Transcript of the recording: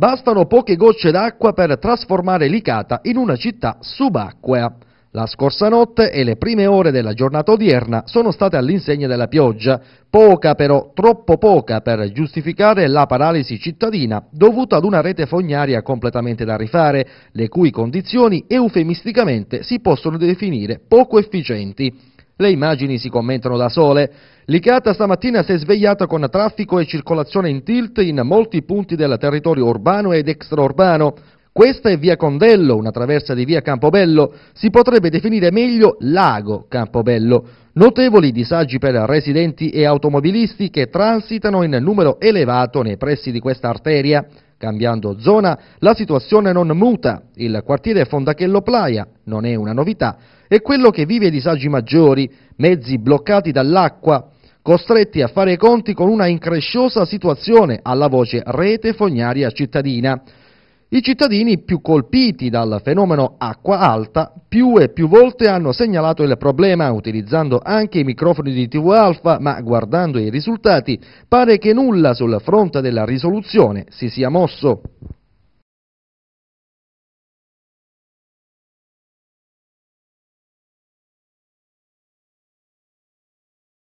Bastano poche gocce d'acqua per trasformare Licata in una città subacquea. La scorsa notte e le prime ore della giornata odierna sono state all'insegna della pioggia, poca però troppo poca per giustificare la paralisi cittadina dovuta ad una rete fognaria completamente da rifare, le cui condizioni eufemisticamente si possono definire poco efficienti. Le immagini si commentano da sole. Licata stamattina si è svegliata con traffico e circolazione in tilt in molti punti del territorio urbano ed extraurbano. Questa è via Condello, una traversa di via Campobello, si potrebbe definire meglio lago Campobello. Notevoli disagi per residenti e automobilisti che transitano in numero elevato nei pressi di questa arteria. Cambiando zona, la situazione non muta. Il quartiere Fondachello Playa non è una novità. È quello che vive disagi maggiori, mezzi bloccati dall'acqua, costretti a fare i conti con una incresciosa situazione alla voce rete fognaria cittadina. I cittadini più colpiti dal fenomeno acqua alta più e più volte hanno segnalato il problema utilizzando anche i microfoni di TV Alfa, ma guardando i risultati pare che nulla sul fronte della risoluzione si sia mosso.